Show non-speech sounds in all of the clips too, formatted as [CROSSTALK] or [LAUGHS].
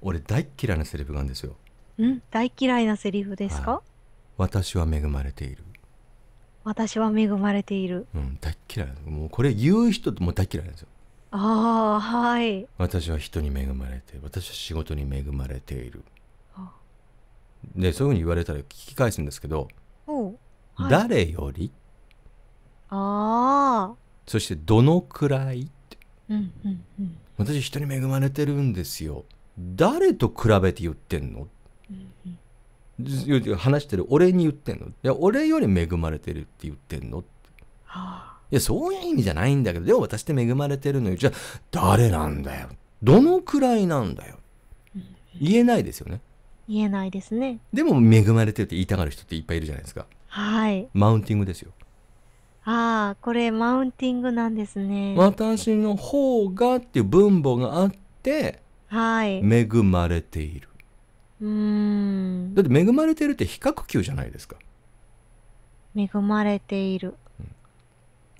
俺大嫌いなセリフがあるんですようん大嫌いなセリフですか、はい、私は恵まれている私は恵まれているうん大嫌いもうこれ言う人も大嫌いなんですよああはい私は人に恵まれて私は仕事に恵まれているでそういうふうに言われたら聞き返すんですけど、はい、誰よりああそしてどのくらいうんうんうん、私人に恵まれてるんですよ誰と比べて言ってんの、うん、話してる俺に言ってんのいや俺より恵まれてるって言ってんの、はあ、いやそういう意味じゃないんだけどでも私って恵まれてるのよじゃあ誰なんだよどのくらいなんだよ、うん、言えないですよね言えないですねでも恵まれてるって言いたがる人っていっぱいいるじゃないですかはいマウンティングですよああこれマウンティングなんですね私の方がっていう分母があってはい恵まれているうんだって恵まれているって比較級じゃないですか恵まれている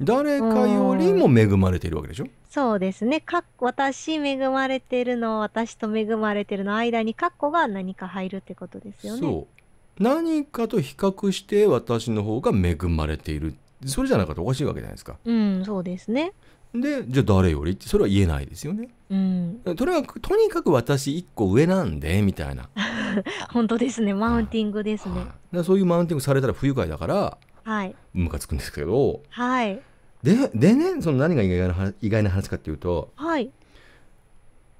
誰かよりも恵まれているわけでしょそうですねか私恵まれてるの私と恵まれてるの間に括弧が何か入るってことですよねそう何かと比較して私の方が恵まれているそれじゃなかったらおかしいわけじゃないですかうんそうですねでじゃあ誰よりってそれは言えないですよね。うん、とにかくとにかく私1個上なんでみたいな [LAUGHS] 本当ですねマウンティングですね、はい、そういうマウンティングされたら不愉快だからムカ、はい、つくんですけど、はい、ででねその何が意外な意外な話かっていうと、はい、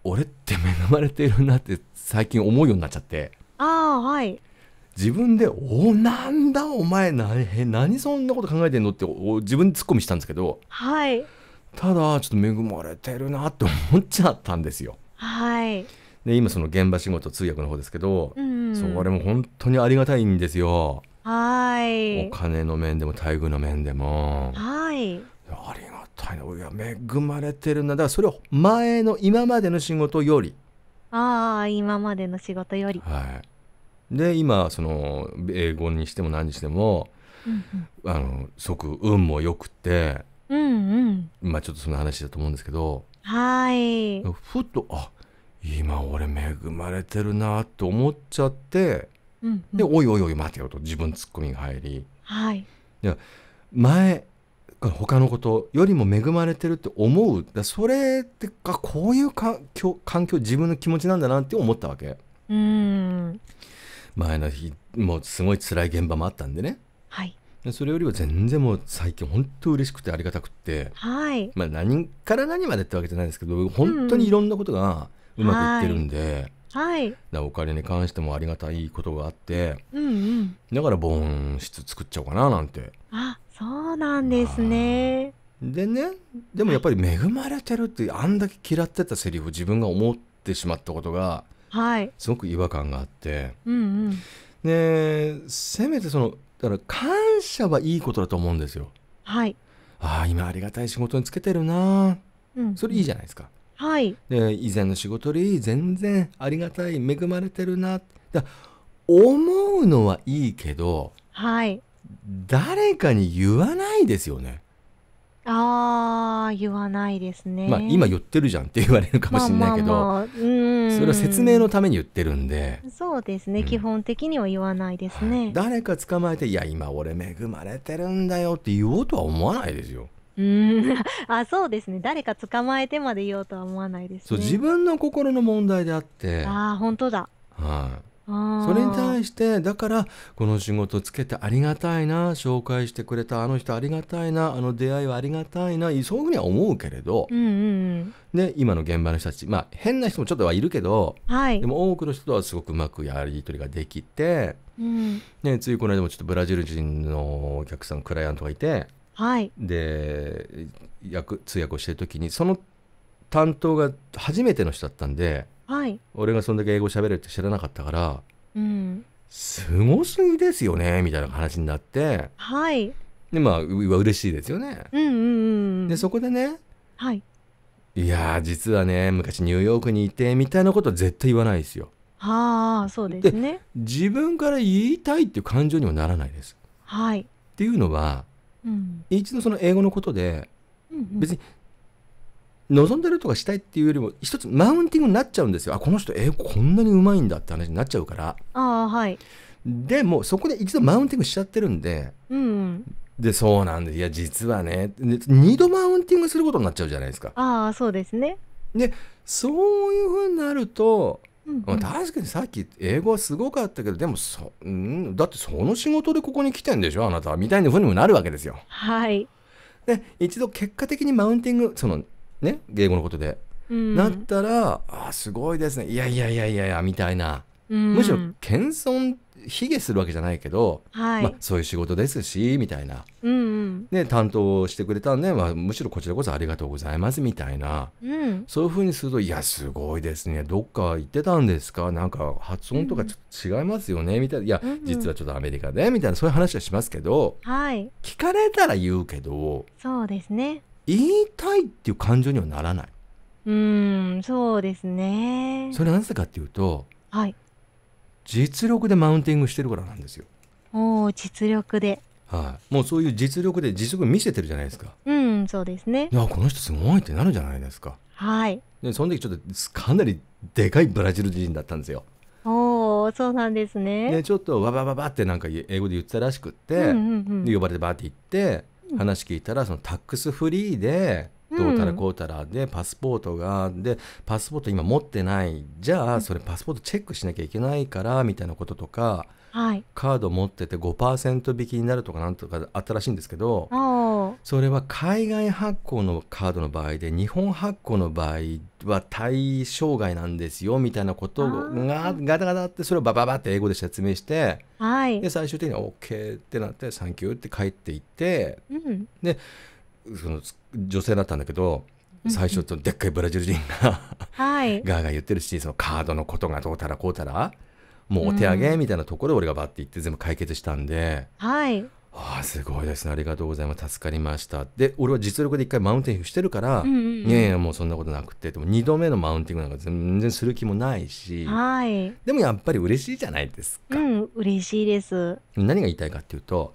俺って恵まれてるなって最近思うようになっちゃってあ、はい、自分で「おなんだお前何何そんなこと考えてんの?」って自分でツッコミしたんですけど。はいただちょっと恵まれてるなって思っちゃったんですよ。はいで今その現場仕事通訳の方ですけど、うん、それも本当にありがたいんですよ。はいお金の面でも待遇の面でも。はいありがたいな。いや、恵まれてるな。だから、それを前の、今までの仕事より。ああ、今までの仕事より。はい。で、今、その、英語にしても何にしても、うんうん、あの、即運も良くて、うんうん。まあちょっとその話だと思うんですけど、はい。ふと、あ、今俺恵まれてるなって思っちゃって、うんうん、で、おいおいおい待てよと自分ツッコミが入り、はい。で前、他のことよりも恵まれてるって思うだそれってかこういう環境自分の気持ちなんだなって思ったわけうん前の日もうすごい辛い現場もあったんでね、はい、それよりは全然もう最近本当嬉しくてありがたくて、はいまあ、何から何までってわけじゃないですけど本当にいろんなことがうまくいってるんで、はい、だお金に関してもありがたいことがあって、うんうん、だから盆室作っちゃおうかななんて。あそうなんですね。でねでもやっぱり恵まれてるってあんだけ嫌ってたセリフを自分が思ってしまったことが、はい、すごく違和感があって、うんうん、でせめてそのだから感謝はいいことだと思うんですよ。はい。ああ、今ありがたい仕事につけてるな、うん、それいいじゃないですか。はい。で、以前の仕事より全然ありがたい、恵まれてるな。だ思うのはいいけど、はい。誰かに言わないですよね。ああ、言わないですね。まあ、今言ってるじゃんって言われるかもしれないけど、まあまあまあ、うんそれは説明のために言ってるんで。そうですね、うん基本的には言わないですね。誰か捕まえて、いや、今俺恵まれてるんだよって言おうとは思わないですよ。うん [LAUGHS] あそうですね誰か捕まえてまで言おうとは思わないですねそう、自分の心の問題であって、ああ本当だはいそれに対してだからこの仕事つけてありがたいな紹介してくれたあの人ありがたいなあの出会いはありがたいなそういうふうには思うけれど、うんうんうん、今の現場の人たち、まあ、変な人もちょっとはいるけど、はい、でも多くの人とはすごくうまくやり取りができて、うんね、ついこの間もちょっとブラジル人のお客さんクライアントがいて、はい、で通訳をしてる時にその担当が初めての人だったんで。はい、俺がそんだけ英語喋るって知らなかったから、うん、すごすぎですよねみたいな話になって、はい、でまあう嬉しいですよね。うんうんうん、でそこでね、はい、いや実はね昔ニューヨークにいてみたいなことは絶対言わないですよ。はあそうですね自分から言いたいっていう感情にはならないです。はい、っていうのは、うん、一度その英語のことで、うんうん、別に望んでるとかしたいっていうよりも一つマウンティングになっちゃうんですよあこの人えー、こんなにうまいんだって話になっちゃうからあ、はい、でもそこで一度マウンティングしちゃってるんで、うん、でそうなんですいや実はね二度マウンティングすることになっちゃうじゃないですかああそうですねでそういうふうになるとうんうん、確かにさっき英語はすごかったけどでもそ、うん、だってその仕事でここに来てんでしょあなたはみたいなふうにもなるわけですよ。はい、で一度結果的にマウンティングそのね英語のことで、うん、なったら「あすごいですねいやいやいやいやいや」みたいな、うん、むしろ謙遜卑下するわけじゃないけど、はい、まあ、そういう仕事ですしみたいな、うん、ね、担当してくれたんで、まあ、むしろこちらこそありがとうございますみたいな、そういうふうにすると「いやすごいですねどっか行ってたんですかなんか発音とかちょっと違いますよね」みたいな「いや、実はちょっとアメリカで」みたいなそういう話はしますけど、はい、聞かれたら言うけどそうですね言いたいっていう感情にはならない。うん、そうですね。それなぜかっていうと、はい。実力でマウンティングしてるからなんですよ。おお、実力で。はい、もうそういう実力で実力見せてるじゃないですか。うん、そうですね。いや、この人すごいってなるじゃないですか。はい。で、その時ちょっとかなりでかいブラジル人だったんですよ。おお、そうなんですね。で、ちょっとわばばばってなんか英語で言ってたらしくって、うんうんうん、で呼ばれてバーって行って、話聞いたらそのタックスフリーでどうたらこうたらでパスポートがでパスポート今持ってないじゃあそれパスポートチェックしなきゃいけないからみたいなこととかはい、カード持ってて5%引きになるとかなんとかあったらしいんですけどそれは海外発行のカードの場合で日本発行の場合は対象外なんですよみたいなことをガガタガタってそれをバババって英語で説明して、はい、で最終的に OK ってなって「サンキュー」って帰っていって、うん、でその女性だったんだけど。最初とでっかいブラジル人がはい、ガーガー言ってるしそのカードのことがどうたらこうたら、もうお手上げみたいなところで俺がバッて言って全部解決したんで、はいああすごいですねありがとうございます助かりましたで俺は実力で一回マウンティングしてるから、うんうんうんいやいやもうそんなことなくてでも2度目のマウンティングなんか全然する気もないし、はい。でもやっぱり嬉しいじゃないですかうん、嬉しいです。何が言いたいかっていうと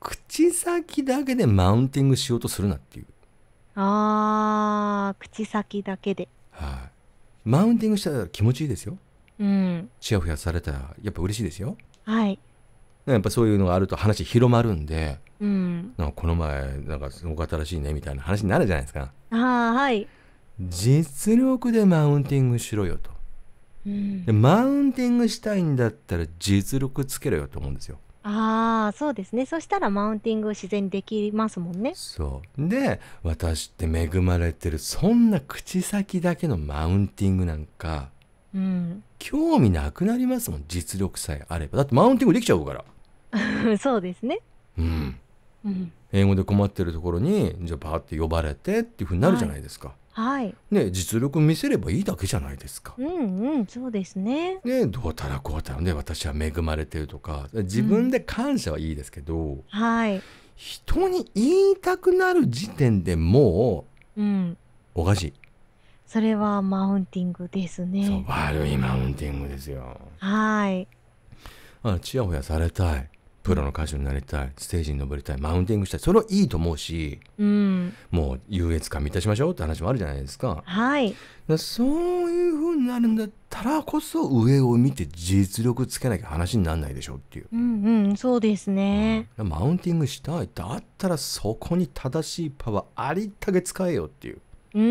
口先だけでマウンティングしようとするなっていう、あー、口先だけで。はいマウンティングしたら気持ちいいですようん、ちややされたらやっぱ嬉しいですよ。はいやっぱそういうのがあると話広まるんで、うん、なんかこの前なんかすごかったらしいねみたいな話になるじゃないですか。ああはい実力でマウンティングしろよと、うん、でマウンティングしたいんだったら実力つけろよと思うんですよ。ああそうですねそしたらマウンティング自然にできますもんねそうで私って恵まれてるそんな口先だけのマウンティングなんかうん、興味なくなりますもん実力さえあればだってマウンティングできちゃうから [LAUGHS] そうですねうん、うん、英語で困ってるところにじゃあパーって呼ばれてっていうふうになるじゃないですか、はい、はい、ね、実力見せればいいだけじゃないですか。うんうん、そうですね。ね、どうたらこうたらね、私は恵まれてるとか、自分で感謝はいいですけど、うん、はい。人に言いたくなる時点でもう、うん、おかしい。それはマウンティングですね。悪いマウンティングですよ。はい。あちやほやされたい。プロの歌手になりたい。ステージに登りたい。マウンティングしたい。それはいいと思うし、うん、もう優越感満たしましょうって話もあるじゃないですか。はい。そういうふうになるんだったらこそ上を見て実力つけなきゃ話にならないでしょうっていう。うんうん、そうですね、うん、マウンティングしたい。だったらそこに正しいパワーありったけ使えよっていう。うん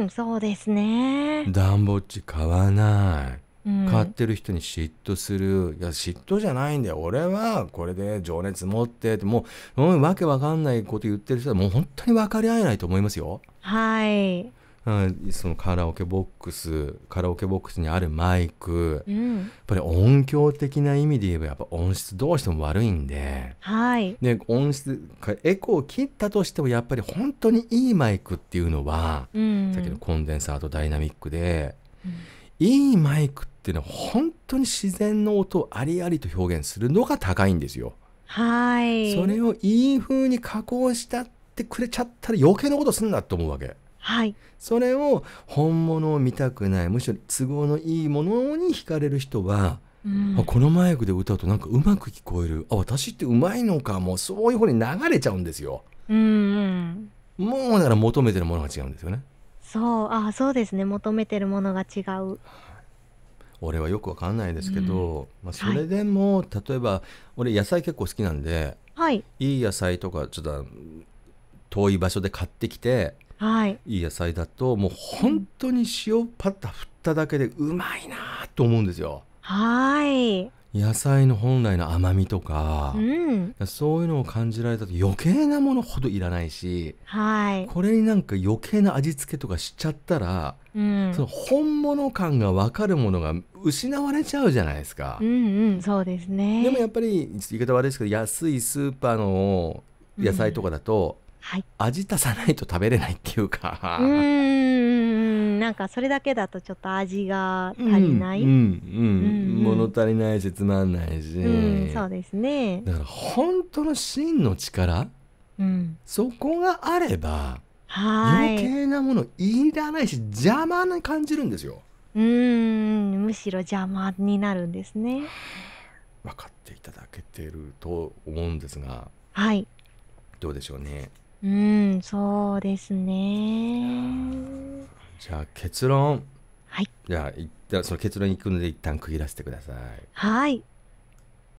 うんそうですね暖ボッチ買わない、うん、買ってる人に嫉妬するいや嫉妬じゃないんだよ俺はこれで情熱持ってってもう、うん、わけわかんないこと言ってる人はもう本当に分かり合えないと思いますよはいうん、そのカラオケボックスカラオケボックスにあるマイク、うん、やっぱり音響的な意味で言えばやっぱ音質どうしても悪いんで,、はい、で音質エコーを切ったとしてもやっぱり本当にいいマイクっていうのは、うん、さっきのコンデンサーとダイナミックで、うん、いいマイクっていうのは本当に自然の音をありありと表現するのが高いんですよ。はいそれをいい風に加工したってくれちゃったら余計なことすんなと思うわけ。はい、それを本物を見たくないむしろ都合のいいものに惹かれる人は、うん、このマイクで歌うとなんかうまく聞こえるあ私ってうまいのかもうそういう方に流れちゃうんですよ。うん、うん、もうなら求めてるものが違うんですよね。そうあそうですね求めてるものが違う。俺はよくわかんないですけど、うん、まあ、それでも、はい、例えば俺野菜結構好きなんで、はい、いい野菜とかちょっと遠い場所で買ってきてはい、いい野菜だともう本当に塩パッタ振っただけでうまいなと思うんですよ。はい野菜の本来の甘みとか、うん、そういうのを感じられたと余計なものほどいらないし、はい、これになんか余計な味付けとかしちゃったら、うん、その本物感が分かるものが失われちゃうじゃないですか。うんうん、そうですねでもやっぱり言い方悪いですけど安いスーパーの野菜とかだと、はい、味足さないと食べれないっていうかうんなんかそれだけだとちょっと味が足りない、物足りないしつまんないし、そうですねだから本当の真の力、うん、そこがあれば余計なものいらないし邪魔に感じるんですようんむしろ邪魔になるんですね分かっていただけてると思うんですがはいどうでしょうねうん、そうですね。じゃあ結論。はい。じゃあ、いその結論に行くので一旦区切らせてください。はい。